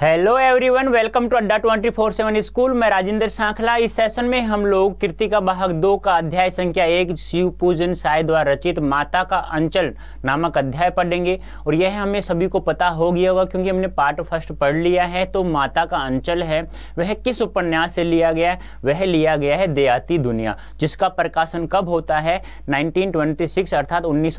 hello everyone welcome to Adda twenty four seven school मैं राजेंद्र सांखला इस session में हम लोग कृतिका बाहक दो का अध्याय संख्या एक शिव पूजन साय द्वारा रचित माता का अंचल नामक अध्याय पढ़ेंगे और यह हमें सभी को पता हो गया होगा क्योंकि हमने पार्ट फर्स्ट पढ़ लिया है तो माता का अंचल है वह किस उपन्यास से लिया गया है वह लिया गया है देहाती दुनिया जिसका प्रकाशन कब होता है नाइनटीन अर्थात उन्नीस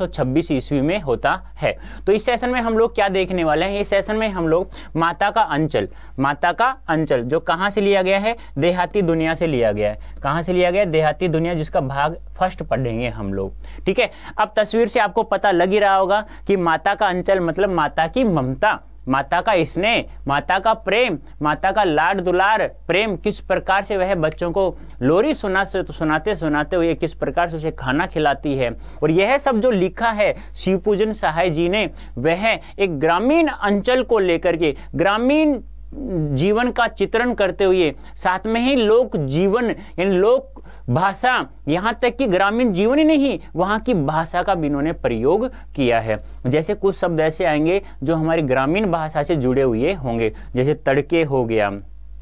ईस्वी में होता है तो इस सेशन में हम लोग क्या देखने वाले हैं इस सेशन में हम लोग माता का अंचल माता का अंचल जो कहाँ से लिया गया है देहाती दुनिया से लिया गया है कहाँ से लिया गया देहाती दुनिया जिसका भाग फर्स्ट पढ़ेंगे हम लोग ठीक है अब तस्वीर से आपको पता लग ही रहा होगा कि माता का अंचल मतलब माता की ममता माता का स्नेह माता का प्रेम माता का लाड दुलार प्रेम किस प्रकार से वह बच्चों को लोरी सुना सुनाते सुनाते हुए किस प्रकार से उसे खाना खिलाती है और यह सब जो लिखा है शिवपूजन सहाय जी ने वह एक ग्रामीण अंचल को लेकर के ग्रामीण जीवन का चित्रण करते हुए साथ में ही लोक जीवन यानी लोक भाषा यहाँ तक कि ग्रामीण जीवन ही नहीं वहाँ की भाषा का भी इन्होंने प्रयोग किया है जैसे कुछ शब्द ऐसे आएंगे जो हमारी ग्रामीण भाषा से जुड़े हुए होंगे जैसे तड़के हो गया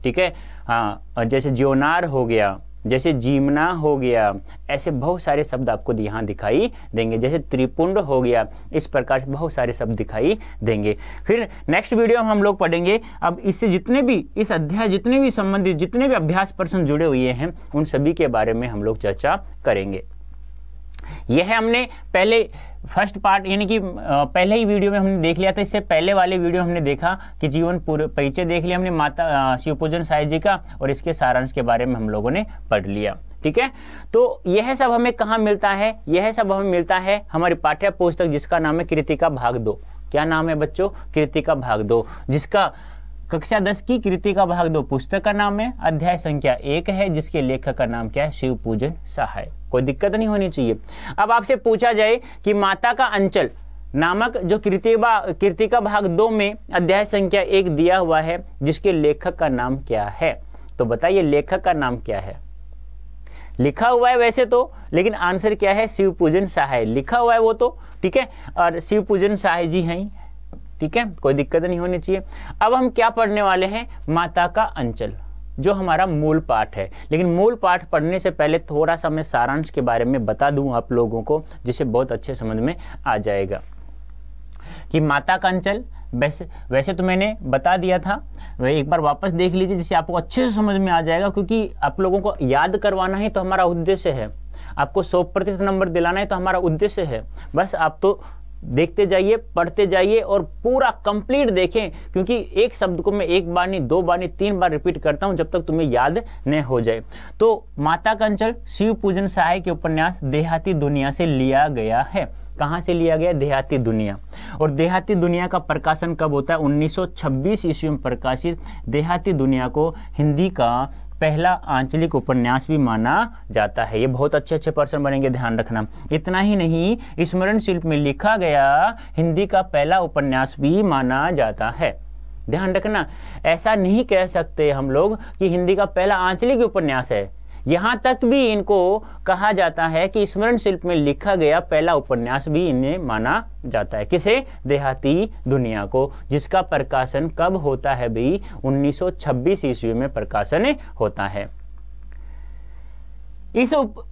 ठीक है हाँ जैसे ज्योनार हो गया जैसे जीमना हो गया ऐसे बहुत सारे शब्द आपको यहाँ दिखाई देंगे जैसे त्रिपुंड हो गया इस प्रकार से बहुत सारे शब्द दिखाई देंगे फिर नेक्स्ट वीडियो में हम लोग पढ़ेंगे अब इससे जितने भी इस अध्याय जितने भी संबंधित जितने भी अभ्यास प्रश्न जुड़े हुए हैं उन सभी के बारे में हम लोग चर्चा करेंगे यह हमने पहले फर्स्ट पार्ट यानी कि पहले ही वीडियो में हमने देख लिया था इससे पहले वाले वीडियो हमने देखा कि जीवन पूर्व परिचय देख लिया हमने माता शिवपूजन साय जी का और इसके सारांश के बारे में हम लोगों ने पढ़ लिया ठीक है तो यह सब हमें कहाँ मिलता है यह सब हमें मिलता है हमारी पाठ्य पुस्तक जिसका नाम है कृतिका भाग दो क्या नाम है बच्चों कृतिका भाग दो जिसका कक्षा दस की कृतिका भाग दो पुस्तक का नाम है अध्याय संख्या एक है जिसके लेखक का नाम क्या है शिव पूजन सहाय कोई दिक्कत नहीं होनी चाहिए अब आपसे पूछा जाए कि माता का अंचल नामक जो कृतिबा कृतिका भाग दो में अध्याय संख्या एक दिया हुआ है जिसके लेखक का नाम क्या है तो बताइए लेखक का नाम क्या है लिखा हुआ है वैसे तो लेकिन आंसर क्या है शिव पूजन सहाय लिखा हुआ है वो तो ठीक है और शिव पूजन सहाय जी हैं ठीक है कोई दिक्कत नहीं होनी चाहिए अब हम क्या पढ़ने वाले हैं माता का अंचल जो हमारा मूल पाठ है लेकिन मूल पाठ पढ़ने से पहले थोड़ा सा मैं सारांश के बारे में बता दूं आप लोगों को जिसे बहुत अच्छे समझ में आ जाएगा कि माता कांचल वैसे वैसे तो मैंने बता दिया था वह एक बार वापस देख लीजिए जिससे आपको अच्छे से समझ में आ जाएगा क्योंकि आप लोगों को याद करवाना ही तो हमारा उद्देश्य है आपको सौ प्रतिशत नंबर दिलाना है तो हमारा उद्देश्य है बस आप तो देखते जाइए पढ़ते जाइए और पूरा कंप्लीट देखें क्योंकि एक शब्द को मैं एक बार नहीं दो बार नहीं तीन बार रिपीट करता हूं जब तक तुम्हें याद न हो जाए तो माता कंचल शिव पूजन सहाय के उपन्यास देहाती दुनिया से लिया गया है कहाँ से लिया गया देहाती दुनिया और देहाती दुनिया का प्रकाशन कब होता है 1926 ईस्वी में प्रकाशित देहाती दुनिया को हिंदी का पहला आंचलिक उपन्यास भी माना जाता है ये बहुत अच्छे अच्छे पर्सन बनेंगे ध्यान रखना इतना ही नहीं स्मरण शिल्प में लिखा गया हिंदी का पहला उपन्यास भी माना जाता है ध्यान रखना ऐसा नहीं कह सकते हम लोग कि हिंदी का पहला आंचलिक उपन्यास है यहां तक भी इनको कहा जाता है कि स्मरण शिल्प में लिखा गया पहला उपन्यास भी इन्हें माना जाता है किसे देहाती दुनिया को जिसका प्रकाशन कब होता है भी 1926 ईस्वी में प्रकाशन होता है इस उप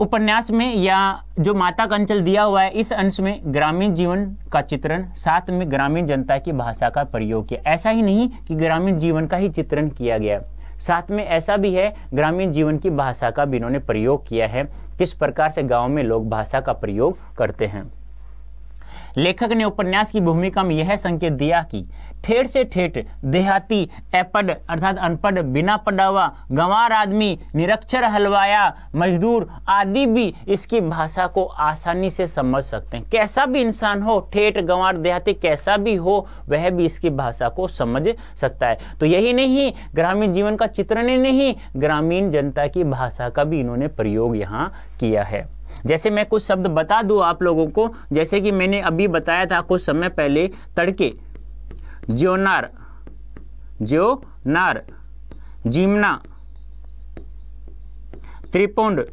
उपन्यास में या जो माता का अंचल दिया हुआ है इस अंश में ग्रामीण जीवन का चित्रण साथ में ग्रामीण जनता की भाषा का प्रयोग किया ऐसा ही नहीं कि ग्रामीण जीवन का ही चित्रण किया गया साथ में ऐसा भी है ग्रामीण जीवन की भाषा का भी इन्होंने प्रयोग किया है किस प्रकार से गाँव में लोग भाषा का प्रयोग करते हैं लेखक ने उपन्यास की भूमिका में यह संकेत दिया कि ठेठ से ठेठ देहाती एपड अर्थात अनपढ़ बिना पढ़ावा गंवार आदमी निरक्षर हलवाया मजदूर आदि भी इसकी भाषा को आसानी से समझ सकते हैं कैसा भी इंसान हो ठेठ गंवार देहाती कैसा भी हो वह भी इसकी भाषा को समझ सकता है तो यही नहीं ग्रामीण जीवन का चित्रण ही नहीं ग्रामीण जनता की भाषा का भी इन्होंने प्रयोग यहाँ किया है जैसे मैं कुछ शब्द बता दूं आप लोगों को जैसे कि मैंने अभी बताया था कुछ समय पहले तड़के ज्योनार ज्योनार जिमना त्रिपुंड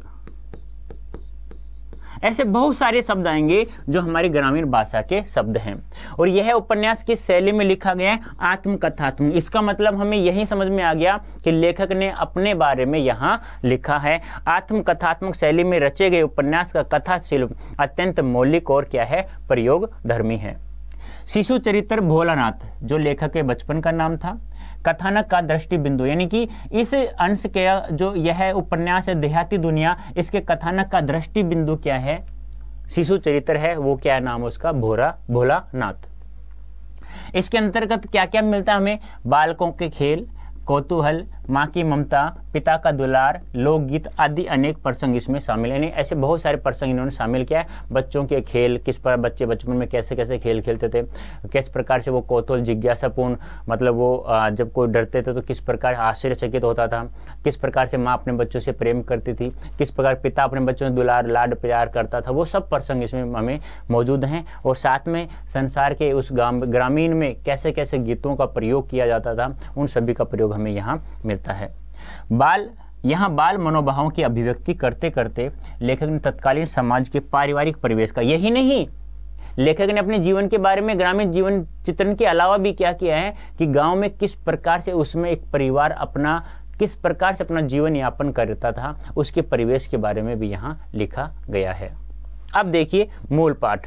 ऐसे बहुत सारे शब्द आएंगे जो हमारी ग्रामीण भाषा के शब्द हैं और यह उपन्यास किस शैली में लिखा गया है आत्मकथात्मक इसका मतलब हमें यही समझ में आ गया कि लेखक ने अपने बारे में यहाँ लिखा है आत्मकथात्मक शैली में रचे गए उपन्यास का कथा शिल्प अत्यंत मौलिक और क्या है प्रयोग धर्मी है शिशु चरित्र भोलानाथ जो लेखक के बचपन का नाम था कथानक का दृष्टि बिंदु यानी कि इस अंश के जो यह उपन्यास है देहाती दुनिया इसके कथानक का दृष्टि बिंदु क्या है शिशु चरित्र है वो क्या नाम है उसका भोरा भोला नाथ इसके अंतर्गत क्या क्या मिलता है हमें बालकों के खेल कौतूहल माँ की ममता पिता का दुलार लोकगीत आदि अनेक प्रसंग इसमें शामिल यानी ऐसे बहुत सारे प्रसंग इन्होंने शामिल किया है बच्चों के खेल किस पर बच्चे बचपन में कैसे कैसे खेल खेलते थे किस प्रकार से वो कौतूहल जिज्ञासापूर्ण मतलब वो जब कोई डरते थे तो किस प्रकार आश्चर्यचकित होता था किस प्रकार से माँ अपने बच्चों से प्रेम करती थी किस प्रकार पिता अपने बच्चों से दुलार लाड प्यार करता था वो सब प्रसंग इसमें हमें मौजूद हैं और साथ में संसार के उस ग्रामीण में कैसे कैसे गीतों का प्रयोग किया जाता था उन सभी का प्रयोग हमें यहाँ मिलता है बाल यहाँ बाल मनोभावों की अभिव्यक्ति करते करते लेखक ने तत्कालीन समाज के पारिवारिक परिवेश का यही नहीं लेखक ने अपने जीवन के बारे में ग्रामीण जीवन चित्रण के अलावा भी क्या किया है कि गांव में किस प्रकार से उसमें एक परिवार अपना किस प्रकार से अपना जीवन यापन करता था उसके परिवेश के बारे में भी यहाँ लिखा गया है अब देखिए मूल पाठ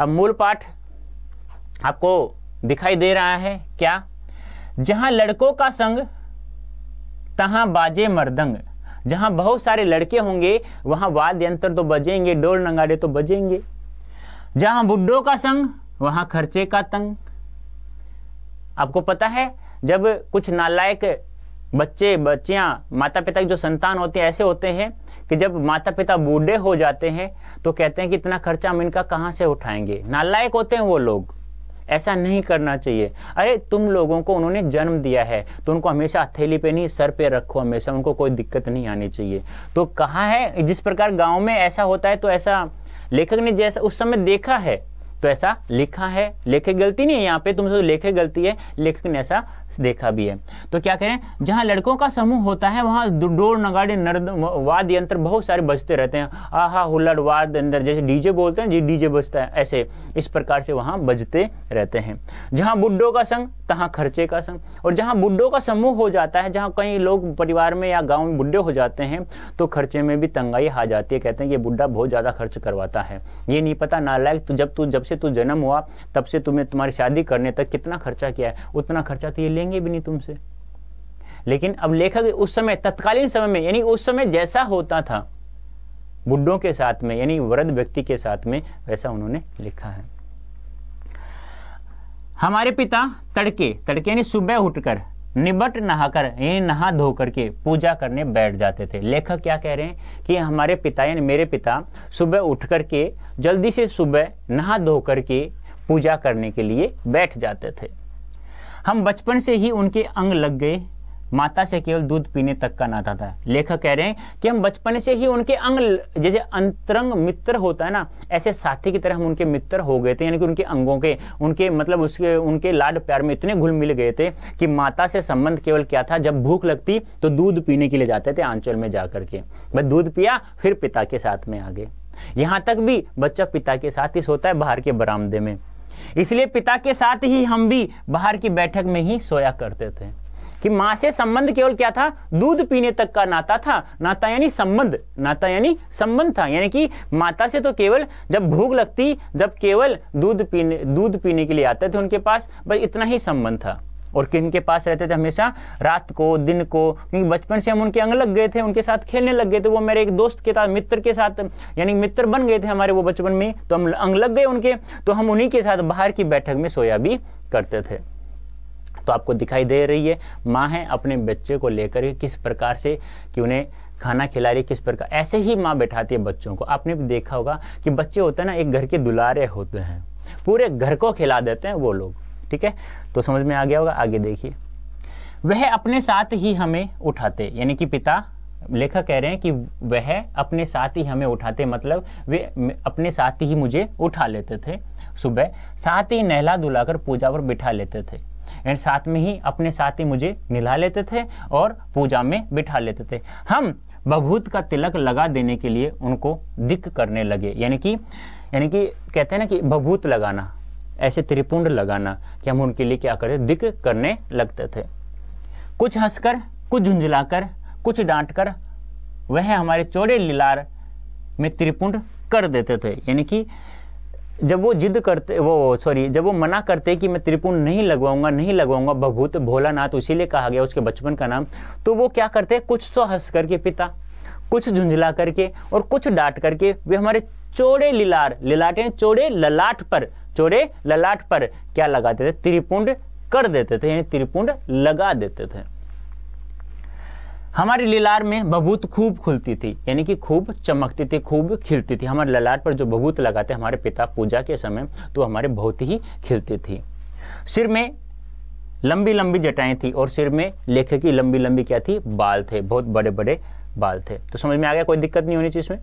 अब मूल पाठ आपको दिखाई दे रहा है क्या जहां लड़कों का संग तहां बाजे मर्दंग जहां बहुत सारे लड़के होंगे वहां वाद्य यंत्र तो बजेंगे डोल नंगाड़े तो बजेंगे जहां बुड्ढों का संग वहां खर्चे का तंग आपको पता है जब कुछ नालायक बच्चे बच्चियां माता पिता की जो संतान होते हैं ऐसे होते हैं कि जब माता पिता बूढ़े हो जाते हैं तो कहते हैं कि इतना खर्चा हम इनका कहाँ से उठाएंगे नालायक होते हैं वो लोग ऐसा नहीं करना चाहिए अरे तुम लोगों को उन्होंने जन्म दिया है तो उनको हमेशा हथेली पे नहीं सर पे रखो हमेशा उनको कोई दिक्कत नहीं आनी चाहिए तो कहाँ है जिस प्रकार गाँव में ऐसा होता है तो ऐसा लेखक ने जैसा उस समय देखा है तो ऐसा लिखा है लेखे गलती नहीं है यहाँ पे तुमसे तो लेखे गलती है लेखक ने ऐसा देखा भी है तो क्या करें जहाँ लड़कों का समूह होता है वहाँ डोर नगाड़े नर्द वाद यंत्र बहुत सारे बजते रहते हैं आहा हुल्लड़ वाद अंदर जैसे डीजे बोलते हैं जी डीजे बजता है ऐसे इस प्रकार से वहाँ बजते रहते हैं जहाँ बुड्ढों का संग तहाँ खर्चे का संग और जहाँ बुड्ढों का समूह हो जाता है जहाँ कई लोग परिवार में या गाँव में बुढ़े हो जाते हैं तो खर्चे में भी तंगाई आ जाती है कहते हैं ये बुढ़ा बहुत ज़्यादा खर्च करवाता है ये नहीं पता नालायक तो जब तू जब से तू तो जन्म हुआ तब से तुम्हें तुम्हारी शादी करने तक कितना खर्चा किया है उतना खर्चा तो ये लेंगे भी नहीं तुमसे लेकिन अब लेखक उस समय तत्कालीन समय में यानी उस समय जैसा होता था बुढ़ों के साथ में यानी वृद्ध व्यक्ति के साथ में वैसा उन्होंने लिखा है हमारे पिता तड़के तड़के यानी सुबह उठकर निबट नहाकर यानी नहा धो के पूजा करने बैठ जाते थे लेखक क्या कह रहे हैं कि हमारे पिता यानी मेरे पिता सुबह उठ करके जल्दी से सुबह नहा धो के पूजा करने के लिए बैठ जाते थे हम बचपन से ही उनके अंग लग गए माता से केवल दूध पीने तक का नाता था लेखक कह रहे हैं कि हम बचपन से ही उनके अंग जैसे अंतरंग मित्र होता है ना ऐसे साथी की तरह हम उनके मित्र हो गए थे यानी कि उनके अंगों के उनके मतलब उसके उनके लाड प्यार में इतने घुल मिल गए थे कि माता से संबंध केवल क्या था जब भूख लगती तो दूध पीने के लिए जाते थे आंचल में जा करके बस दूध पिया फिर पिता के साथ में आ गए यहाँ तक भी बच्चा पिता के साथ ही सोता है बाहर के बरामदे में इसलिए पिता के साथ ही हम भी बाहर की बैठक में ही सोया करते थे कि माँ से संबंध केवल क्या था दूध पीने तक का नाता था नाता यानी संबंध नाता यानी संबंध था यानी कि माता से तो केवल जब भूख लगती जब केवल दूध पीने दूध पीने के लिए आते थे उनके पास बस इतना ही संबंध था और किन के पास रहते थे हमेशा रात को दिन को क्योंकि बचपन से हम उनके अंग लग गए थे उनके साथ खेलने लग गए थे वो मेरे एक दोस्त के साथ मित्र के साथ यानी मित्र बन गए थे हमारे वो बचपन में तो हम अंग लग गए उनके तो हम उन्हीं के साथ बाहर की बैठक में सोया भी करते थे तो आपको दिखाई दे रही है माँ है अपने बच्चे को लेकर किस प्रकार से कि उन्हें खाना खिला रही किस प्रकार ऐसे ही माँ बैठाती है बच्चों को आपने भी देखा होगा कि बच्चे होते हैं ना एक घर के दुलारे होते हैं पूरे घर को खिला देते हैं वो लोग ठीक है तो समझ में आ गया होगा आगे देखिए वह अपने साथ ही हमें उठाते यानी कि पिता लेखक कह रहे हैं कि वह अपने साथ ही हमें उठाते मतलब वे अपने साथ ही मुझे उठा लेते थे सुबह साथ ही नहला दुलाकर पूजा पर बिठा लेते थे एंड साथ में ही अपने साथ ही मुझे निला लेते थे और पूजा में बिठा लेते थे हम बभूत का तिलक लगा देने के लिए उनको दिक करने लगे यानी कि यानी कि कहते हैं ना कि बभूत लगाना ऐसे त्रिपुंड लगाना कि हम उनके लिए क्या करें दिक करने लगते थे कुछ हंसकर कुछ झुंझुलाकर कुछ डांटकर वह हमारे चौड़े लीलार में त्रिपुंड कर देते थे यानी कि जब वो जिद करते वो सॉरी जब वो मना करते कि मैं त्रिपुण नहीं लगवाऊंगा नहीं लगवाऊंगा भभूत भोलानाथ उसी कहा गया उसके बचपन का नाम तो वो क्या करते कुछ तो हंस करके पिता कुछ झुंझला करके और कुछ डांट करके वे हमारे चोड़े लिलार लिलाटे चोड़े ललाट पर चोड़े ललाट पर क्या लगाते थे त्रिपुंड कर देते थे यानी त्रिपुंड लगा देते थे हमारी ललार में बबूत खूब खुलती थी यानी कि खूब चमकती थी खूब खिलती थी हमारे ललाट पर जो बबूत लगाते हमारे पिता पूजा के समय तो हमारे बहुत ही खिलती थी सिर में लंबी लंबी जटाएं थी और सिर में लेखे की लंबी लंबी क्या थी बाल थे बहुत बड़े बड़े बाल थे तो समझ में आ गया कोई दिक्कत नहीं होनी चाहिए इसमें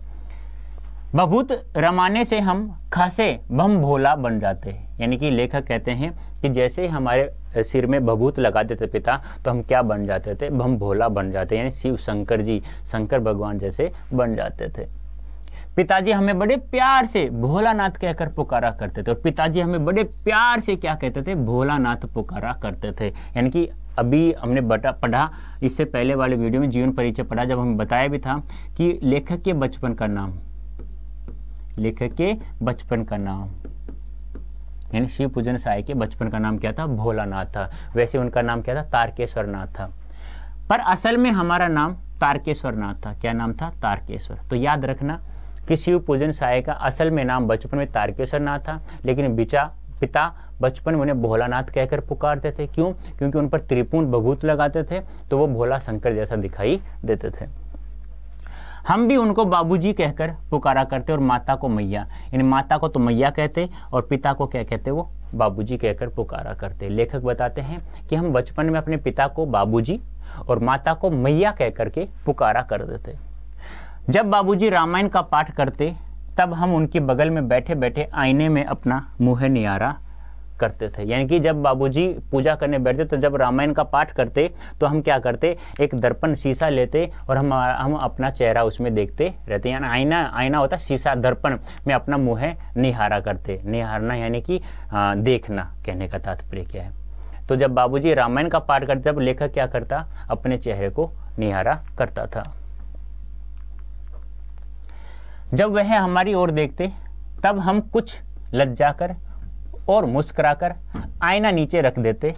बभूत रमाने से हम खासे बम भोला बन जाते हैं यानी कि लेखक कहते हैं कि जैसे हमारे सिर में भभूत लगा देते पिता तो हम क्या बन जाते थे हम भोला बन जाते यानी शिव शंकर जी शंकर भगवान जैसे बन जाते थे पिताजी हमें बड़े प्यार से भोलानाथ कहकर पुकारा करते थे और पिताजी हमें बड़े प्यार से क्या कहते थे भोलानाथ पुकारा करते थे यानी कि अभी हमने बटा पढ़ा इससे पहले वाले वीडियो में जीवन परिचय पढ़ा जब हमें बताया भी था कि लेखक के बचपन का नाम लेखक के बचपन का नाम यानी शिव पूजन साय के बचपन का नाम क्या था भोलानाथ था वैसे उनका नाम क्या था तारकेश्वरनाथ था पर असल में हमारा नाम तारकेश्वरनाथ था क्या नाम था तारकेश्वर तो याद रखना कि शिव पूजन साय का असल में नाम बचपन में तारकेश्वर नाथ था लेकिन बिचा पिता बचपन में उन्हें भोलानाथ कहकर पुकारते थे क्यों क्योंकि उन पर त्रिपुण बभूत लगाते थे तो वो भोला शंकर जैसा दिखाई देते थे हम भी उनको बाबूजी कहकर पुकारा करते और माता को मैया यानी माता को तो मैया कहते और पिता को क्या कहते वो बाबूजी कहकर पुकारा करते लेखक बताते हैं कि हम बचपन में अपने पिता को बाबूजी और माता को मैया कह करके पुकारा कर देते जब बाबूजी रामायण का पाठ करते तब हम उनके बगल में बैठे बैठे आईने में अपना मुँह निहारा करते थे यानी कि जब बाबूजी पूजा करने बैठते तो जब रामायण का पाठ करते तो हम क्या करते एक दर्पण शीशा लेते और हम हम अपना चेहरा उसमें देखते रहते यानी आईना आईना होता शीशा दर्पण में अपना मुँह निहारा करते निहारना यानी कि देखना कहने का तात्पर्य क्या है तो जब बाबूजी रामायण का पाठ करते तब लेखक क्या करता अपने चेहरे को निहारा करता था जब वह हमारी ओर देखते तब हम कुछ कर और कर आईना नीचे रख देते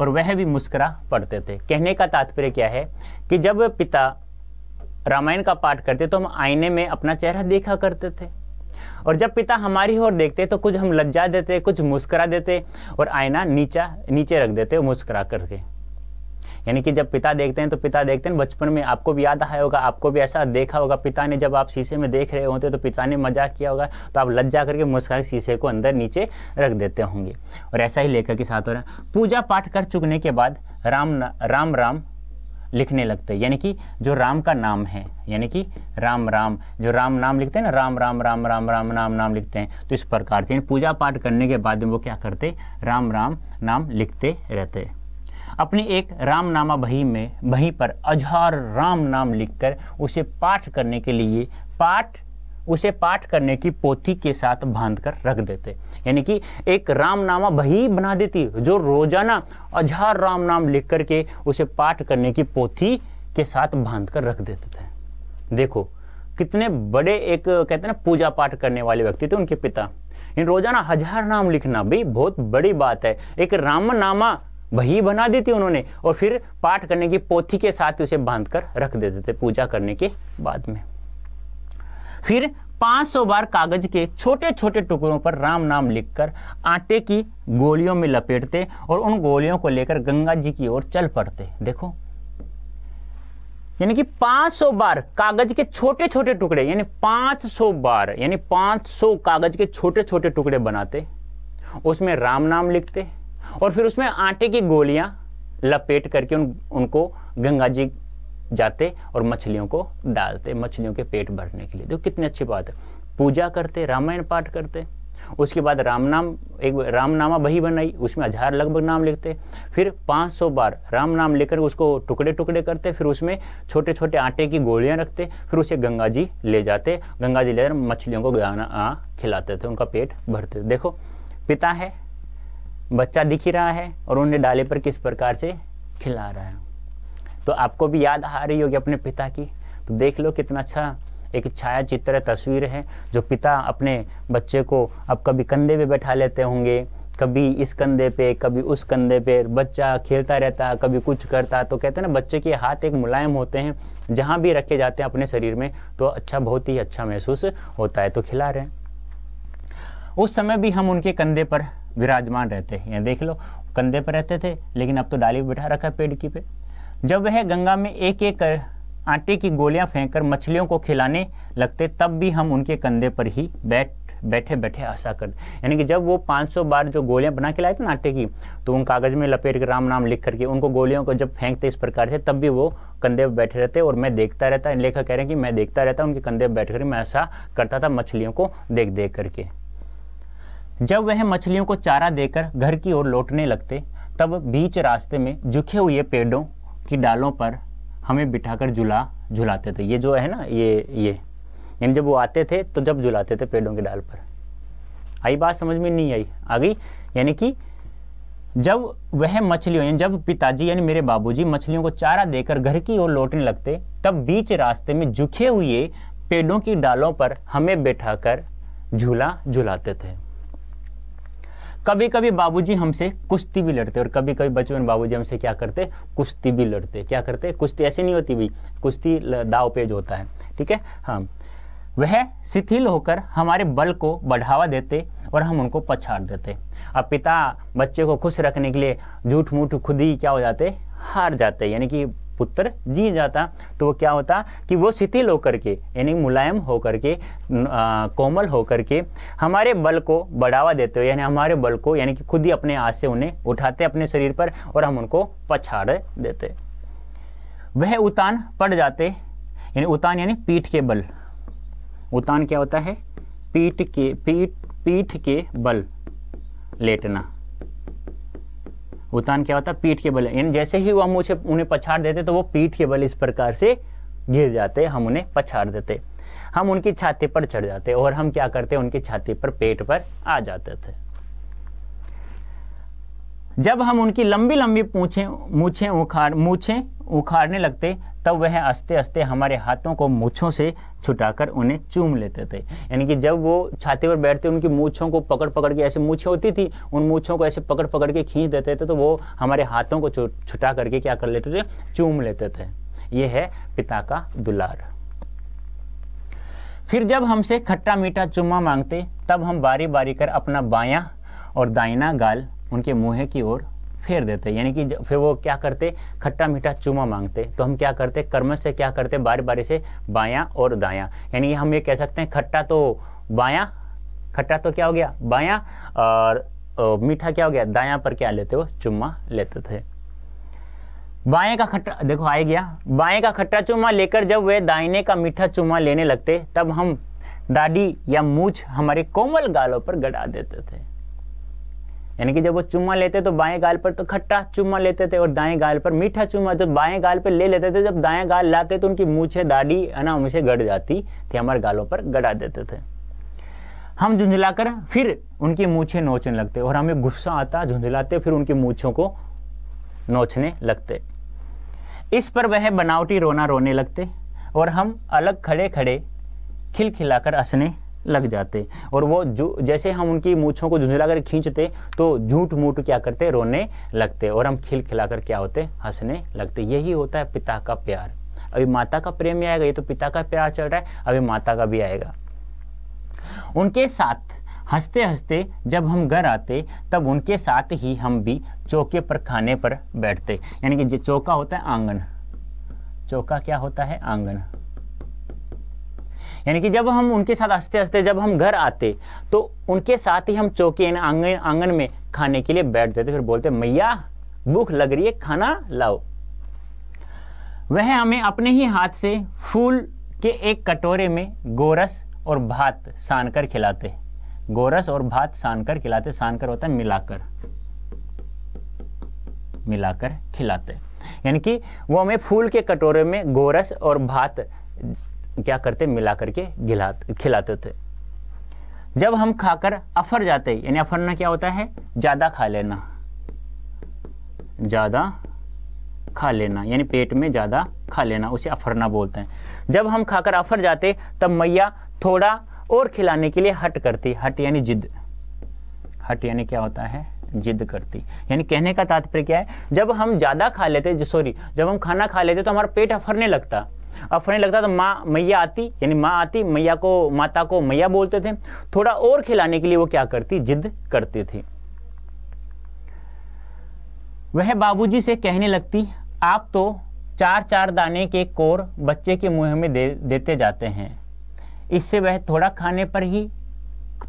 और वह भी मुस्करा पड़ते थे कहने का तात्पर्य क्या है कि जब पिता रामायण का पाठ करते तो हम आईने में अपना चेहरा देखा करते थे और जब पिता हमारी ओर देखते तो कुछ हम लज्जा देते कुछ मुस्करा देते और आईना नीचा नीचे रख देते मुस्करा करके यानी कि जब पिता देखते हैं तो पिता देखते हैं बचपन में आपको भी याद आया होगा आपको भी ऐसा देखा होगा पिता ने जब आप शीशे में देख रहे होते तो पिता ने मजाक किया होगा तो आप लज्जा करके मुस्कान शीशे को अंदर नीचे रख देते होंगे और ऐसा ही लेखक के साथ हो रहा है पूजा पाठ कर चुकने के बाद राम राम राम लिखने लगते हैं यानी कि जो राम का नाम है यानी कि राम राम जो राम नाम लिखते हैं ना राम राम राम राम राम नाम नाम लिखते हैं तो इस प्रकार से पूजा पाठ करने के बाद वो क्या करते राम राम नाम लिखते रहते हैं अपनी एक रामनामा बही में बही पर अजहार राम नाम लिखकर उसे पाठ करने के लिए पाठ उसे पाठ करने की पोथी के साथ बांध कर रख देते यानी कि एक रामनामा बही बना देती जो रोजाना अजहार राम नाम लिख करके उसे पाठ करने की पोथी के साथ बांध कर रख देते थे देखो कितने बड़े एक कहते हैं ना पूजा पाठ करने वाले व्यक्ति थे उनके पिता इन रोजाना हजार नाम लिखना भी बहुत बड़ी बात है एक रामनामा वही बना दी थी उन्होंने और फिर पाठ करने की पोथी के साथ उसे बांध कर रख देते थे पूजा करने के बाद में फिर 500 बार कागज के छोटे छोटे टुकड़ों पर राम नाम लिखकर आटे की गोलियों में लपेटते और उन गोलियों को लेकर गंगा जी की ओर चल पड़ते देखो यानी कि 500 बार कागज के छोटे छोटे टुकड़े यानी 500 बार यानी 500 कागज के छोटे छोटे टुकड़े बनाते उसमें राम नाम लिखते और फिर उसमें आटे की गोलियां लपेट करके उन उनको गंगा जी जाते और मछलियों को डालते मछलियों के पेट भरने के लिए देखो कितनी अच्छी बात है पूजा करते रामायण पाठ करते उसके बाद रामनाम एक रामनामा बही बनाई उसमें हजार लगभग नाम लिखते फिर 500 बार राम नाम लेकर उसको टुकड़े टुकड़े करते फिर उसमें छोटे छोटे आटे की गोलियां रखते फिर उसे गंगा जी ले जाते गंगा जी लेकर मछलियों को गाना खिलाते थे उनका पेट भरते देखो पिता है बच्चा दिख ही रहा है और उन्हें डाले पर किस प्रकार से खिला रहा है तो आपको भी याद आ रही होगी अपने पिता की तो देख लो कितना अच्छा एक छाया चित्र तस्वीर है जो पिता अपने बच्चे को अब कभी कंधे पे बैठा लेते होंगे कभी इस कंधे पे कभी उस कंधे पे बच्चा खेलता रहता कभी कुछ करता तो कहते हैं ना बच्चे के हाथ एक मुलायम होते हैं जहाँ भी रखे जाते हैं अपने शरीर में तो अच्छा बहुत ही अच्छा महसूस होता है तो खिला रहे हैं उस समय भी हम उनके कंधे पर विराजमान रहते हैं देख लो कंधे पर रहते थे लेकिन अब तो डाली बिठा रखा है पेड़ की पे जब वह गंगा में एक एक आटे की गोलियां फेंककर मछलियों को खिलाने लगते तब भी हम उनके कंधे पर ही बैठ बैठे बैठे आशा कर यानी कि जब वो 500 बार जो गोलियां बना के लाए थे ना आटे की तो उन कागज़ में लपेट के राम नाम लिख करके उनको गोलियों को जब फेंकते इस प्रकार से तब भी वो कंधे पर बैठे रहते और मैं देखता रहता लेखक कह रहे हैं कि मैं देखता रहता उनके कंधे पर बैठ कर मैं ऐसा करता था मछलियों को देख देख करके जब वह मछलियों को चारा देकर घर की ओर लौटने लगते तब बीच रास्ते में झुके हुए पेड़ों की डालों पर हमें बिठाकर झुला झुलाते थे ये जो है ना ये ये यानी जब वो आते थे तो जब झुलाते थे पेड़ों की डाल पर आई बात समझ में नहीं आई आ गई यानी कि जब वह मछलियों यानी जब पिताजी यानी मेरे बाबूजी मछलियों को चारा देकर घर की ओर लौटने लगते तब बीच रास्ते में झुके हुए पेड़ों की डालों पर हमें कर झूला झुलाते थे कभी कभी बाबूजी हमसे कुश्ती भी लड़ते और कभी कभी बचपन बाबूजी हमसे क्या करते कुश्ती भी लड़ते क्या करते कुश्ती ऐसी नहीं होती भाई कुश्ती दाव पेज होता है ठीक है हाँ वह शिथिल होकर हमारे बल को बढ़ावा देते और हम उनको पछाड़ देते अब पिता बच्चे को खुश रखने के लिए झूठ मूठ खुद ही क्या हो जाते हार जाते यानी कि पुत्र जी जाता तो वो क्या होता कि वो शिथिल होकर के यानी मुलायम होकर के कोमल होकर के हमारे बल को बढ़ावा देते हुए यानी हमारे बल को यानी कि खुद ही अपने हाथ से उन्हें उठाते अपने शरीर पर और हम उनको पछाड़ देते वह उतान पड़ जाते यानी उतान यानी पीठ के बल उतान क्या होता है पीठ के पीठ पीठ के बल लेटना उत्तान क्या होता है पीठ के बल यानी जैसे ही वो हम उसे उन्हें पछाड़ देते तो वो पीठ के बल इस प्रकार से गिर जाते हम उन्हें पछाड़ देते हम उनकी छाती पर चढ़ जाते और हम क्या करते उनकी छाती पर पेट पर आ जाते थे जब हम उनकी लंबी लंबी पूछे मूछें उखाड़ मूछें उखाड़ने लगते तब वह आस्ते आस्ते हमारे हाथों को मूछों से छुटाकर उन्हें चूम लेते थे यानी कि जब वो छाती पर बैठते उनकी मूछों को पकड़ पकड़ के ऐसे मूछें होती थी उन मूछों को ऐसे पकड़ पकड़ के खींच देते थे तो वो हमारे हाथों को छुटा करके क्या कर लेते थे चूम लेते थे ये है पिता का दुलार फिर जब हमसे खट्टा मीठा चुम्मा मांगते तब हम बारी बारी कर अपना बायां और दाइना गाल उनके मुँह की ओर फेर देते यानी कि फिर वो क्या करते खट्टा मीठा चूमा मांगते तो हम क्या करते कर्म से क्या करते बारी बारी से बायां और दायां यानी कि हम ये कह सकते हैं खट्टा तो बायां खट्टा तो क्या हो गया बायां और मीठा क्या हो गया दायां पर क्या लेते वो चूमा लेते थे बाएं का खट्टा देखो आ गया बाएं का खट्टा चूमा लेकर जब वे दाइने का मीठा चूमा लेने लगते तब हम दाढ़ी या मूछ हमारे कोमल गालों पर गड़ा देते थे यानी कि जब वो चुम्मा लेते तो बाएं गाल पर तो खट्टा चुम्मा लेते थे और दाएं गाल पर मीठा चुम्मा जब बाएं गाल पर ले लेते थे जब दाएं गाल लाते तो उनकी मूछे दाढ़ी है ना मुझे गड़ जाती थी हमारे गालों पर गड़ा देते थे हम झुंझलाकर फिर उनकी मूछे नोचने लगते और हमें गुस्सा आता झुंझलाते फिर उनकी मूछों को नोचने लगते इस पर वह बनावटी रोना रोने लगते और हम अलग खड़े खड़े खिलखिलाकर हंसने लग जाते और वो जो जैसे हम उनकी मूछों को झुंझुला कर खींचते तो झूठ मूठ क्या करते रोने लगते और हम खिल खिलाकर क्या होते हंसने लगते यही होता है पिता का प्यार अभी माता का प्रेम भी आएगा ये तो पिता का प्यार चल रहा है अभी माता का भी आएगा उनके साथ हंसते हंसते जब हम घर आते तब उनके साथ ही हम भी चौके पर खाने पर बैठते यानी कि जो चौका होता है आंगन चौका क्या होता है आंगन यानी कि जब हम उनके साथ हंसते हंसते जब हम घर आते तो उनके साथ ही हम चौके आंगन आंगन में खाने के लिए बैठ जाते फिर बोलते मैया भूख लग रही है खाना लाओ वह हमें अपने ही हाथ से फूल के एक कटोरे में गोरस और भात सान कर खिलाते गोरस और भात सान कर खिलाते सान कर होता है मिलाकर मिलाकर खिलाते यानी कि वो हमें फूल के कटोरे में गोरस और भात क्या करते मिला करके गिलाते खिलाते थे जब हम खाकर अफर जाते यानी अफरना क्या होता है ज़्यादा खा लेना ज़्यादा खा लेना यानी पेट में ज़्यादा खा लेना उसे अफरना बोलते हैं जब हम खाकर अफर जाते तब मैया थोड़ा और खिलाने के लिए हट करती हट यानी जिद हट यानी क्या होता है जिद करती यानी कहने का तात्पर्य क्या है जब हम ज़्यादा खा लेते सॉरी जब हम खाना खा लेते तो हमारा पेट अफरने लगता अब फनी लगता तो माँ मैया आती यानी माँ आती मैया को माता को मैया बोलते थे थोड़ा और खिलाने के लिए वो क्या करती जिद करते थे वह बाबूजी से कहने लगती आप तो चार चार दाने के कोर बच्चे के मुंह में दे देते जाते हैं इससे वह थोड़ा खाने पर ही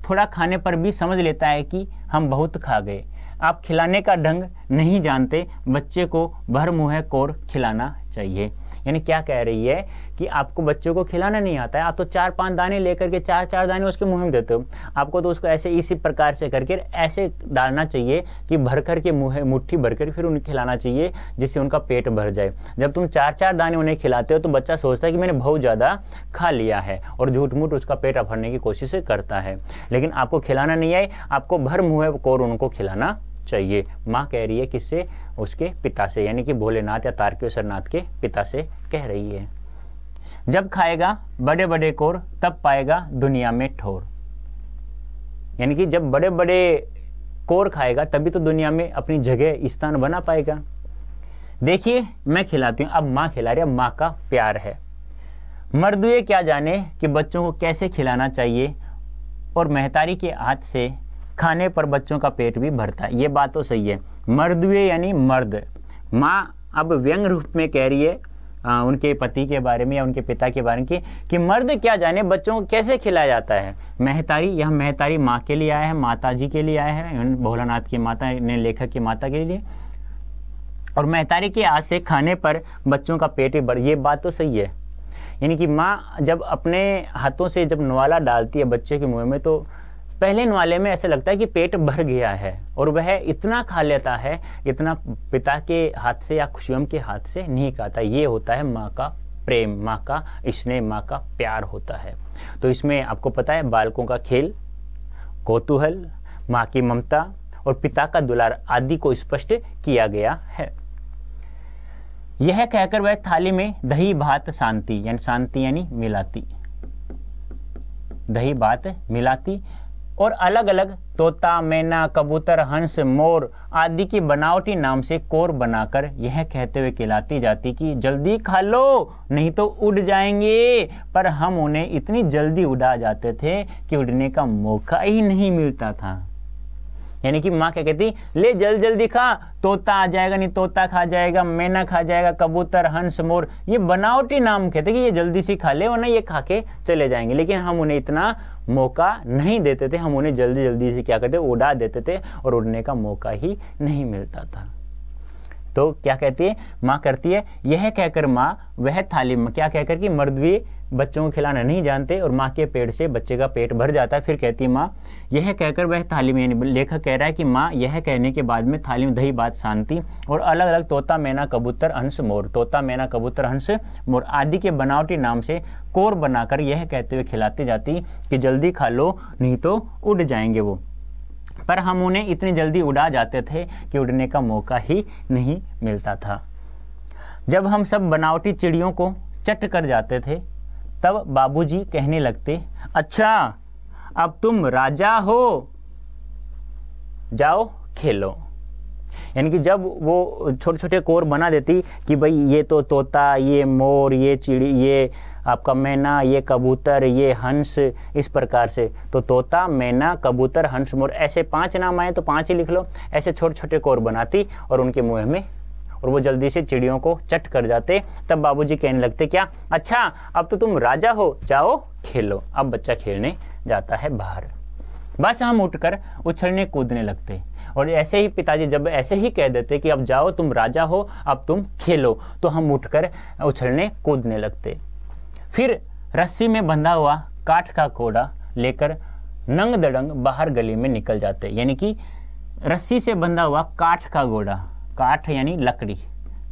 थोड़ा खाने पर भी समझ लेता है कि हम बहुत खा गए आप खिलाने का ढंग नहीं जानते बच्चे को भर मुँह कोर खिलाना चाहिए यानी क्या कह रही है कि आपको बच्चों को खिलाना नहीं आता है आप तो चार पांच दाने लेकर के चार चार दाने उसके मुंह में देते हो आपको तो उसको ऐसे इसी प्रकार से करके ऐसे डालना चाहिए कि भर कर के मुँह मुट्ठी भर कर फिर उन्हें खिलाना चाहिए जिससे उनका पेट भर जाए जब तुम चार चार दाने उन्हें खिलाते हो तो बच्चा सोचता है कि मैंने बहुत ज़्यादा खा लिया है और झूठ मूठ उसका पेट भरने की कोशिश करता है लेकिन आपको खिलाना नहीं आए आपको भर मुँह कोर उनको खिलाना चाहिए माँ कह रही है किससे उसके पिता से यानी कि भोलेनाथ या तारकेश्वरनाथ के पिता से कह रही है जब खाएगा बड़े बड़े कोर तब पाएगा दुनिया में ठोर यानी कि जब बड़े बड़े कोर खाएगा तभी तो दुनिया में अपनी जगह स्थान बना पाएगा देखिए मैं खिलाती हूँ अब माँ खिला रही है माँ का प्यार है मर्दुए क्या जाने कि बच्चों को कैसे खिलाना चाहिए और महतारी के हाथ से खाने पर बच्चों का पेट भी भरता है ये बात तो सही है मर्दवे यानी मर्द माँ अब व्यंग रूप में कह रही है आ, उनके पति के बारे में या उनके पिता के बारे में कि, कि मर्द क्या जाने बच्चों को कैसे खिलाया जाता है महतारी यह महतारी माँ के लिए आया है माता जी के लिए आया है भोलानाथ की माता ने लेखक की माता के लिए और महतारी के आज से खाने पर बच्चों का पेट भी बढ़ ये बात तो सही है यानी कि माँ जब अपने हाथों से जब नवाला डालती है बच्चे के मुँह में तो पहले नाले में ऐसे लगता है कि पेट भर गया है और वह इतना खा लेता है इतना पिता के हाथ से या खुशियम के हाथ से नहीं खाता ये होता है माँ का प्रेम माँ का स्नेह माँ का प्यार होता है तो इसमें आपको पता है बालकों का खेल कौतूहल माँ की ममता और पिता का दुलार आदि को स्पष्ट किया गया है यह कहकर वह थाली में दही भात शांति यानी शांति यानी मिलाती दही भात मिलाती और अलग अलग तोता मैना कबूतर हंस मोर आदि की बनावटी नाम से कोर बनाकर यह कहते हुए खिलाती जाती कि जल्दी खा लो नहीं तो उड़ जाएंगे पर हम उन्हें इतनी जल्दी उड़ा जाते थे कि उड़ने का मौका ही नहीं मिलता था यानी कि माँ क्या कहती ले जल्दी जल्दी खा तोता आ जाएगा नहीं तोता खा जाएगा मैना खा जाएगा कबूतर हंस मोर ये बनावटी नाम कहते कि ये जल्दी से खा ले वरना ये खा के चले जाएंगे लेकिन हम उन्हें इतना मौका नहीं देते थे हम उन्हें जल्दी जल्दी से क्या करते उड़ा देते थे और उड़ने का मौका ही नहीं मिलता था तो क्या कहती है माँ करती है यह कहकर माँ वह थाली में क्या कहकर कि मर्द भी बच्चों को खिलाना नहीं जानते और माँ के पेट से बच्चे का पेट भर जाता है फिर कहती है माँ यह कहकर वह थाली में लेखक कह रहा है कि माँ यह कहने के बाद में थाली में दही बात शांति और अलग अलग तोता मैना कबूतर हंस मोर तोता मैना कबूतर हंस मोर आदि के बनावटी नाम से कोर बनाकर यह कहते हुए खिलाती जाती कि जल्दी खा लो नहीं तो उड़ जाएंगे वो पर हम उन्हें इतनी जल्दी उड़ा जाते थे कि उड़ने का मौका ही नहीं मिलता था जब हम सब बनावटी चिड़ियों को चट कर जाते थे तब बाबूजी कहने लगते अच्छा अब तुम राजा हो जाओ खेलो यानी कि जब वो छोटे छोटे कोर बना देती कि भाई ये तो तोता ये मोर ये चिड़ी ये आपका मैना ये कबूतर ये हंस इस प्रकार से तो तोता मैना कबूतर हंस मोर ऐसे पांच नाम आए तो पांच ही लिख लो ऐसे छोटे छोटे कोर बनाती और उनके मुँह में और वो जल्दी से चिड़ियों को चट कर जाते तब बाबूजी कहने लगते क्या अच्छा अब तो तुम राजा हो जाओ खेलो अब बच्चा खेलने जाता है बाहर बस हम उठकर उछलने कूदने लगते और ऐसे ही पिताजी जब ऐसे ही कह देते कि अब जाओ तुम राजा हो अब तुम खेलो तो हम उठकर उछलने कूदने लगते फिर रस्सी में बंधा हुआ काठ का कोड़ा लेकर नंग दड़ंग बाहर गली में निकल जाते यानी कि रस्सी से बंधा हुआ काठ का घोड़ा काठ यानी लकड़ी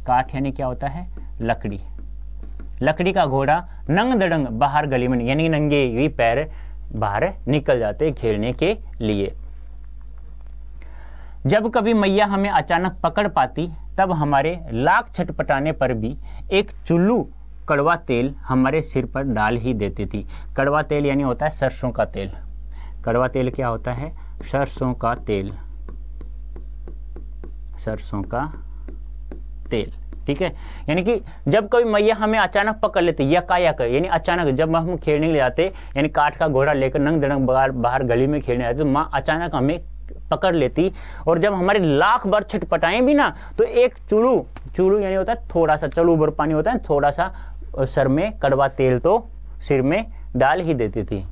काठ यानी क्या होता है लकड़ी लकड़ी का घोड़ा नंग दड़ंग बाहर गली में यानी नंगे भी पैर बाहर निकल जाते खेलने के लिए जब कभी मैया हमें अचानक पकड़ पाती तब हमारे लाख छटपटाने पर भी एक चुल्लू कड़वा तेल हमारे सिर पर डाल ही देती थी कड़वा तेल यानी होता है सरसों का तेल कड़वा तेल क्या होता है सरसों का तेल सरसों का तेल ठीक है यानी कि जब कोई मैया हमें अचानक पकड़ लेती यकायक यानी अचानक जब हम खेलने ले जाते यानी काठ का घोड़ा लेकर नंग दड़ंग बाहर बाहर गली में खेलने जाते तो माँ अचानक हमें पकड़ लेती और जब हमारे लाख बार छटपटाएं भी ना तो एक चूड़ू चूड़ू यानी होता है थोड़ा सा चलू ऊपर पानी होता है थोड़ा सा सर में कड़वा तेल तो सिर में डाल ही देती थी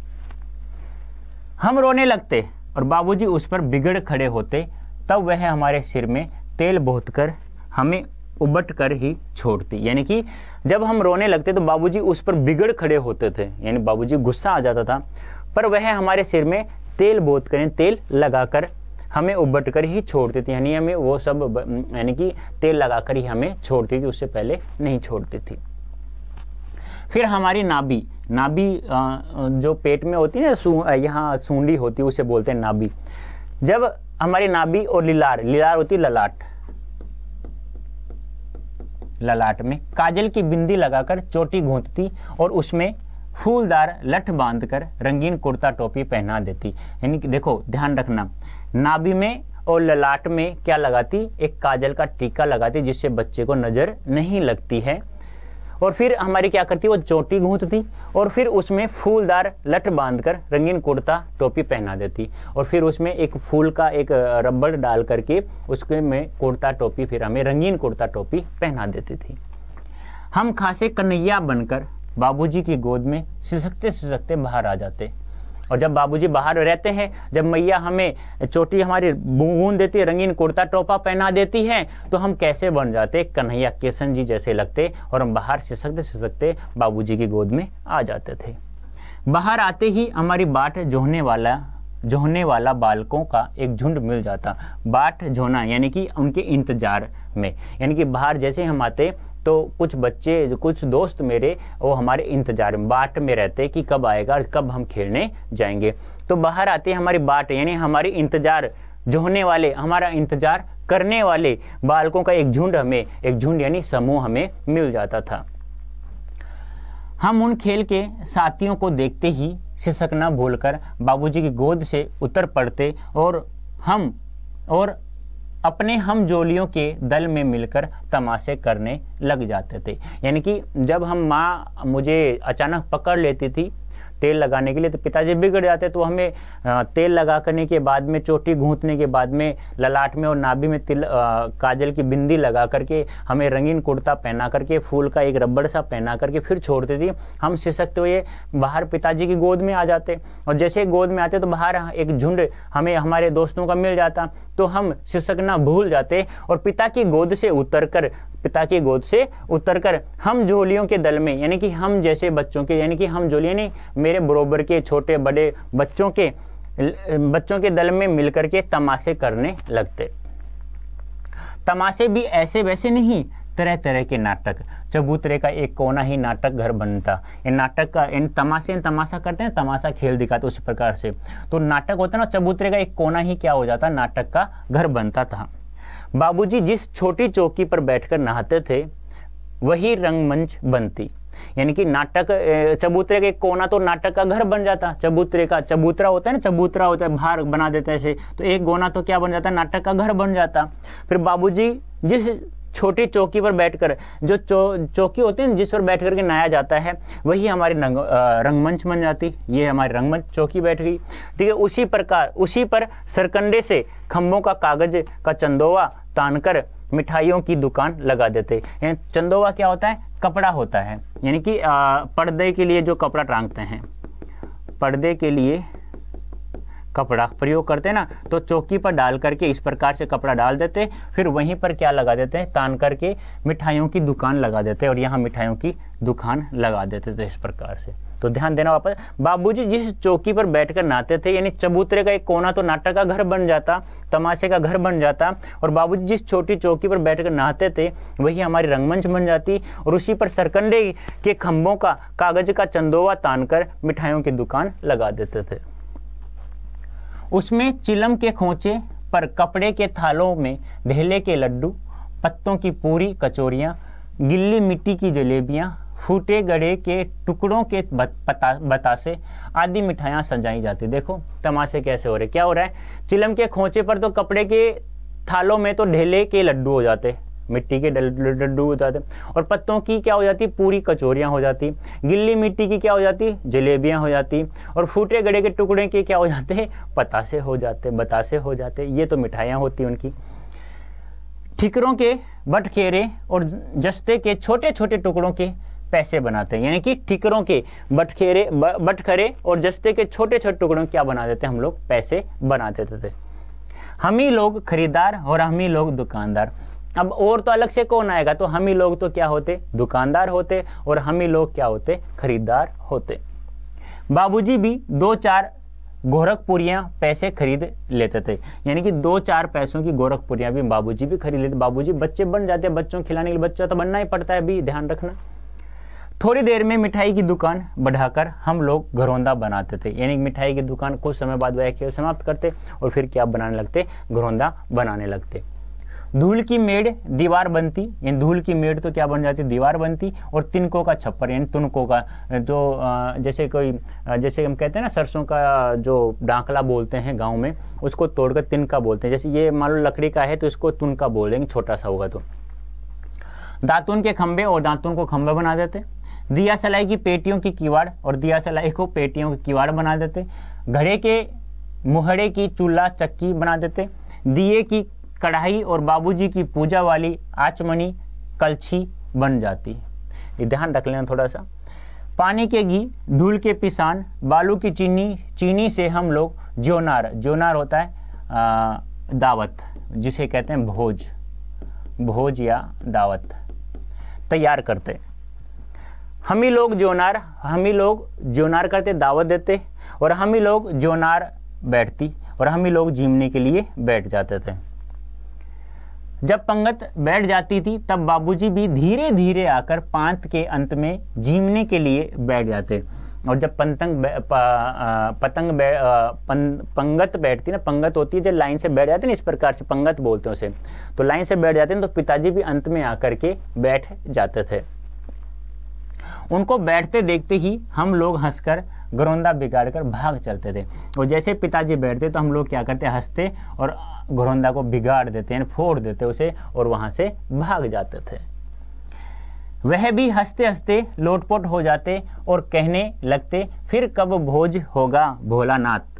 हम रोने लगते और बाबूजी उस पर बिगड़ खड़े होते तब वह हमारे सिर में तेल बोत कर हमें उबट कर ही छोड़ती यानी कि जब हम रोने लगते तो बाबूजी उस पर बिगड़ खड़े होते थे यानी बाबूजी गुस्सा आ जाता था पर वह हमारे सिर में तेल बोत करें तेल लगाकर हमें उबट कर ही छोड़ती थी यानी हमें वो सब यानी कि तेल लगाकर ही हमें छोड़ती थी उससे पहले नहीं छोड़ती थी फिर हमारी नाभि नाभि जो पेट में होती है ना यहाँ सूंडी होती है उसे बोलते हैं नाभि जब हमारी नाभि और लिलार लिलार होती है ललाट ललाट में काजल की बिंदी लगाकर चोटी गूंथती और उसमें फूलदार लठ बांधकर रंगीन कुर्ता टोपी पहना देती यानी कि देखो ध्यान रखना नाभि में और ललाट में क्या लगाती एक काजल का टीका लगाती जिससे बच्चे को नज़र नहीं लगती है और फिर हमारी क्या करती वो चोटी गूंथती और फिर उसमें फूलदार लट बांधकर रंगीन कुर्ता टोपी पहना देती और फिर उसमें एक फूल का एक रबड़ डाल करके उसके में कुर्ता टोपी फिर हमें रंगीन कुर्ता टोपी पहना देती थी हम खासे कन्हैया बनकर बाबूजी की गोद में सिसकते सिसकते बाहर आ जाते और जब बाबूजी बाहर रहते हैं जब मैया हमें चोटी हमारी बूंद देती है रंगीन कुर्ता टोपा पहना देती है तो हम कैसे बन जाते कन्हैया किशन जी जैसे लगते और हम बाहर सिसकते सिसकते बाबू की गोद में आ जाते थे बाहर आते ही हमारी बाट जोहने वाला जोहने वाला बालकों का एक झुंड मिल जाता बाट जोना यानी कि उनके इंतजार में यानी कि बाहर जैसे हम आते तो कुछ बच्चे कुछ दोस्त मेरे वो हमारे इंतजार में बाट में रहते कि कब आएगा और कब हम खेलने जाएंगे तो बाहर आते हमारे बाट यानी हमारे इंतजार जो होने वाले हमारा इंतजार करने वाले बालकों का एक झुंड हमें एक झुंड यानी समूह हमें मिल जाता था हम उन खेल के साथियों को देखते ही सिसकना भूलकर बाबूजी की गोद से उतर पड़ते और हम और अपने हम जोलियों के दल में मिलकर तमाशे करने लग जाते थे यानी कि जब हम माँ मुझे अचानक पकड़ लेती थी तेल लगाने के लिए तो पिताजी बिगड़ जाते तो हमें तेल लगा करने के बाद में चोटी घूंतने के बाद में ललाट में और नाभि में तिल काजल की बिंदी लगा करके हमें रंगीन कुर्ता पहना करके फूल का एक रबड़ सा पहना करके फिर छोड़ते थे हम सिसकते हुए बाहर पिताजी की गोद में आ जाते और जैसे गोद में आते तो बाहर एक झुंड हमें हमारे दोस्तों का मिल जाता तो हम सिसकना भूल जाते और पिता की गोद से उतर कर पिता की गोद से उतरकर हम झोलियों के दल में यानी कि हम जैसे बच्चों के यानी कि हम झोलियाँ नहीं मेरे बरोबर के छोटे बड़े बच्चों के बच्चों के दल में मिलकर के तमाशे करने लगते तमाशे भी ऐसे वैसे नहीं तरह तरह के नाटक चबूतरे का एक कोना ही नाटक घर बनता इन नाटक का इन तमाशे इन तमाशा करते हैं तमाशा खेल दिखाते उस प्रकार से तो नाटक होता है ना चबूतरे का एक कोना ही क्या हो जाता नाटक का घर बनता था बाबूजी जिस छोटी चौकी पर बैठकर नहाते थे वही रंगमंच बनती यानी कि नाटक चबूतरे का एक कोना तो नाटक का घर बन जाता चबूतरे का चबूतरा होता है ना चबूतरा होता है भार बना देते हैं ऐसे तो एक कोना तो क्या बन जाता नाटक का घर बन जाता फिर बाबूजी जिस छोटी चौकी पर बैठकर जो चौ, चौकी होती है जिस पर बैठ करके नाया जाता है वही हमारी रंग रंगमंच बन जाती ये हमारी रंगमंच चौकी बैठ गई ठीक है उसी प्रकार उसी पर सरकंडे से खम्भों का कागज का चंदोवा तानकर मिठाइयों की दुकान लगा देते हैं चंदोवा क्या होता है कपड़ा होता है यानी कि पर्दे के लिए जो कपड़ा टांगते हैं पर्दे के लिए कपड़ा प्रयोग करते हैं ना तो चौकी पर डाल करके इस प्रकार से कपड़ा डाल देते फिर वहीं पर क्या लगा देते हैं तान करके मिठाइयों की दुकान लगा देते हैं और यहाँ मिठाइयों की दुकान लगा देते थे तो इस प्रकार से तो ध्यान देना वापस बाबूजी जिस चौकी पर बैठकर नाते थे यानी चबूतरे का एक कोना तो नाटक का घर बन जाता तमाशे का घर बन जाता और बाबूजी जिस छोटी चौकी पर बैठकर नहाते थे वही हमारी रंगमंच बन जाती और उसी पर सरकंडे के खंभों का कागज का चंदोवा तान कर मिठाइयों की दुकान लगा देते थे उसमें चिलम के खोचे पर कपड़े के थालों में धेले के लड्डू पत्तों की पूरी कचौरियाँ गिल्ली मिट्टी की जलेबियाँ फूटे गड़े के टुकड़ों के बतासे आदि मिठाइयाँ सजाई जाती देखो तमाशे कैसे हो रहे क्या हो रहा है चिलम के खोचे पर तो कपड़े के थालों में तो ढेले के लड्डू हो जाते मिट्टी के डड्डू हो जाते और पत्तों की क्या हो जाती पूरी कचोरियाँ हो जाती गिल्ली मिट्टी की क्या हो जाती जलेबियाँ हो जाती और फूटे गड़े के टुकड़े के क्या हो जाते पतासे हो जाते बतासे हो जाते ये तो मिठाइयाँ होती उनकी ठिकरों के बटखेरे और जस्ते के छोटे छोटे टुकड़ों के पैसे बनाते हैं यानी कि ठिकरों के बटखेरे बटखरे और जस्ते के छोटे छोटे टुकड़ों क्या बना देते हम लोग पैसे बना देते थे हम ही लोग खरीदार और हम ही लोग दुकानदार अब और तो अलग से कौन आएगा तो हम ही लोग तो क्या होते दुकानदार होते और हम ही लोग क्या होते खरीदार होते बाबूजी भी दो चार गोरखपुरियाँ पैसे खरीद लेते थे यानी कि दो चार पैसों की गोरखपुरियाँ भी बाबूजी भी खरीद लेते बाबूजी बच्चे बन जाते हैं बच्चों खिलाने के लिए बच्चा तो बनना ही पड़ता है अभी ध्यान रखना थोड़ी देर में मिठाई की दुकान बढ़ाकर हम लोग घरौंदा बनाते थे यानी कि मिठाई की दुकान कुछ समय बाद वह खेल समाप्त करते और फिर क्या बनाने लगते घरौंदा बनाने लगते धूल की मेड़ दीवार बनती यानी धूल की मेड़ तो क्या बन जाती दीवार बनती और तिनको का छप्पर यानी तुनकों का जो तो, जैसे कोई जैसे हम कहते हैं ना सरसों का जो डांकला बोलते हैं गाँव में उसको तोड़कर तिनका बोलते हैं जैसे ये मान लो लकड़ी का है तो इसको तुनका देंगे छोटा सा होगा तो दातुन के खंभे और दातुन को खंभा बना देते दिया सलाई की पेटियों की किवाड़ और दिया सलाई को पेटियों की किवाड़ बना देते घड़े के मुहड़े की चूल्हा चक्की बना देते दिए की कढ़ाई और बाबूजी की पूजा वाली आचमनी कलछी बन जाती है ध्यान रख लेना थोड़ा सा पानी के घी धूल के पिसान बालू की चीनी चीनी से हम लोग जोनार जोनार होता है आ, दावत जिसे कहते हैं भोज भोज या दावत तैयार करते हम ही लोग जोनार हम ही लोग जोनार करते दावत देते और हम ही लोग जोनार बैठती और हम ही लोग जीमने के लिए बैठ जाते थे जब पंगत बैठ जाती थी तब बाबूजी भी धीरे धीरे आकर पांत के अंत में जीवने के लिए बैठ जाते और जब पंतंग पतंग पं, पंगत बैठती ना पंगत होती है जब लाइन से बैठ जाते ना इस प्रकार से पंगत बोलते हैं उसे तो लाइन से बैठ जाते हैं तो पिताजी भी अंत में आकर के बैठ जाते थे उनको बैठते देखते ही हम लोग हंसकर गरौंदा बिगाड़ कर भाग चलते थे और जैसे पिताजी बैठते तो हम लोग क्या करते हंसते और घोरंदा को बिगाड़ देते हैं फोड़ देते उसे और वहाँ से भाग जाते थे वह भी हंसते हंसते लोटपोट हो जाते और कहने लगते फिर कब भोज होगा भोलानाथ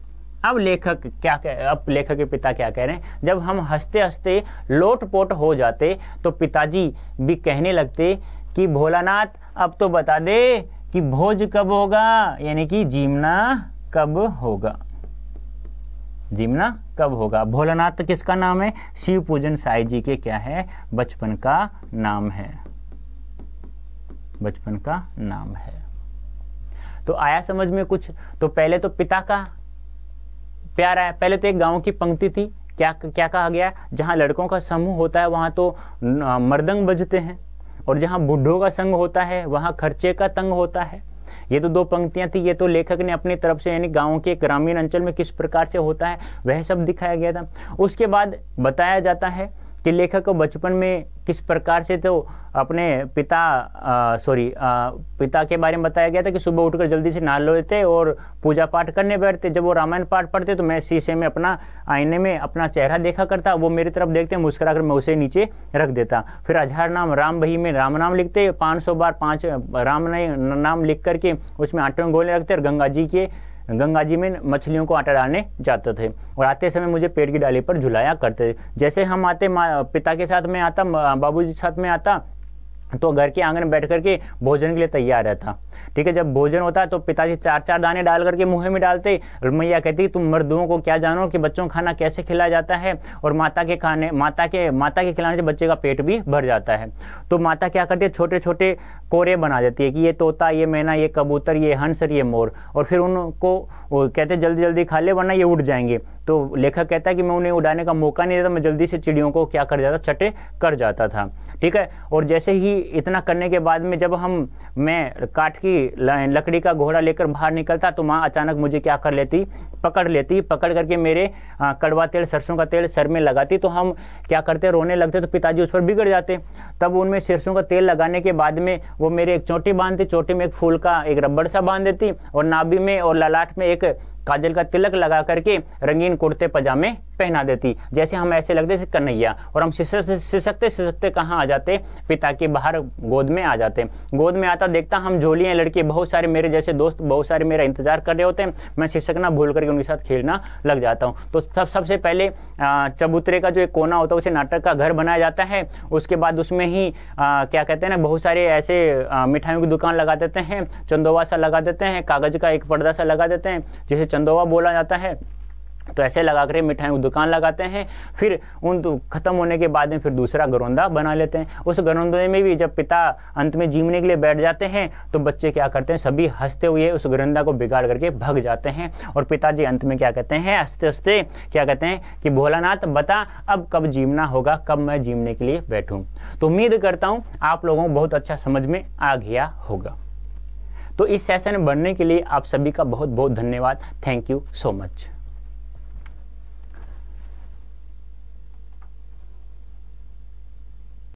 अब लेखक क्या कह अब लेखक के पिता क्या कह रहे हैं जब हम हंसते हंसते लोटपोट हो जाते तो पिताजी भी कहने लगते कि भोलानाथ अब तो बता दे कि भोज कब होगा यानी कि जीमना कब होगा जीमना कब होगा भोलानाथ किसका नाम है शिव पूजन साई जी के क्या है बचपन का नाम है बचपन का नाम है तो आया समझ में कुछ तो पहले तो पिता का प्यार आया पहले तो एक गांव की पंक्ति थी क्या क्या कहा गया जहां लड़कों का समूह होता है वहां तो मर्दंग बजते हैं और जहां बुढ़ों का संग होता है वहां खर्चे का तंग होता है ये तो दो पंक्तियां थी ये तो लेखक ने अपनी तरफ से यानी गाँव के ग्रामीण अंचल में किस प्रकार से होता है वह सब दिखाया गया था उसके बाद बताया जाता है कि लेखक बचपन में किस प्रकार से तो अपने पिता सॉरी पिता के बारे में बताया गया था कि सुबह उठकर जल्दी से नहा लेते और पूजा पाठ करने बैठते जब वो रामायण पाठ पढ़ते तो मैं शीशे में अपना आईने में अपना चेहरा देखा करता वो मेरी तरफ देखते मुस्करा कर मैं उसे नीचे रख देता फिर हजार नाम राम बही में राम नाम लिखते पाँच बार पाँच राम नाम लिख करके उसमें आठवें गोले रखते और गंगा जी के गंगा जी में मछलियों को आटा डालने जाते थे और आते समय मुझे पेड़ की डाली पर झुलाया करते थे जैसे हम आते पिता के साथ में आता बाबू के साथ में आता तो घर के आंगन में बैठ करके भोजन के लिए तैयार रहता ठीक है जब भोजन होता तो पिताजी चार चार दाने डाल करके मुंह में डालते और मैया कहती तुम मर्दों को क्या जानो कि बच्चों को खाना कैसे खिलाया जाता है और माता के खाने माता के माता के खिलाने से बच्चे का पेट भी भर जाता है तो माता क्या करती है छोटे छोटे कोरे बना देती है कि ये तोता ये मैना ये कबूतर ये हंस और ये मोर और फिर उनको कहते जल्दी जल्दी खा ले वरना ये उठ जाएंगे तो लेखक कहता है कि मैं उन्हें उड़ाने का मौका नहीं देता मैं जल्दी से चिड़ियों को क्या कर जाता चटे कर जाता था ठीक है और जैसे ही इतना करने के बाद में जब हम मैं काट की लकड़ी का घोड़ा लेकर बाहर निकलता तो माँ अचानक मुझे क्या कर लेती पकड़ लेती पकड़ करके मेरे कड़वा तेल सरसों का तेल सर में लगाती तो हम क्या करते रोने लगते तो पिताजी उस पर बिगड़ जाते तब उनमें सरसों का तेल लगाने के बाद में वो मेरे एक चोटी बांधती चोटी में एक फूल का एक रबड़ सा बांध देती और नाभी में और ललाट में एक काजल का तिलक लगा करके रंगीन कुर्ते पजामे पहना देती जैसे हम ऐसे लगते थे कन्हैया और हम सिसकते सिसकते कहाँ आ जाते पिता के बाहर गोद में आ जाते गोद में आता देखता हम झोलियाँ लड़के बहुत सारे मेरे जैसे दोस्त बहुत सारे मेरा इंतजार कर रहे होते हैं मैं सिसकना भूल करके उनके साथ खेलना लग जाता हूँ तो सब सबसे पहले चबूतरे का जो एक कोना होता है उसे नाटक का घर बनाया जाता है उसके बाद उसमें ही आ, क्या कहते हैं ना बहुत सारे ऐसे मिठाइयों की दुकान लगा देते हैं चंदोवा सा लगा देते हैं कागज़ का एक पर्दा सा लगा देते हैं जैसे चंदोवा बोला जाता है तो ऐसे लगा कर मिठाई दुकान लगाते हैं फिर उन तो ख़त्म होने के बाद में फिर दूसरा गरौंदा बना लेते हैं उस गरौंदे में भी जब पिता अंत में जीवने के लिए बैठ जाते हैं तो बच्चे क्या करते हैं सभी हंसते हुए उस गरौंदा को बिगाड़ करके भग जाते हैं और पिताजी अंत में क्या कहते हैं हंसते हंसते क्या कहते हैं कि भोलानाथ बता अब कब जीवना होगा कब मैं जीवने के लिए बैठूँ तो उम्मीद करता हूँ आप लोगों को बहुत अच्छा समझ में आ गया होगा तो इस सेशन बनने के लिए आप सभी का बहुत बहुत धन्यवाद थैंक यू सो मच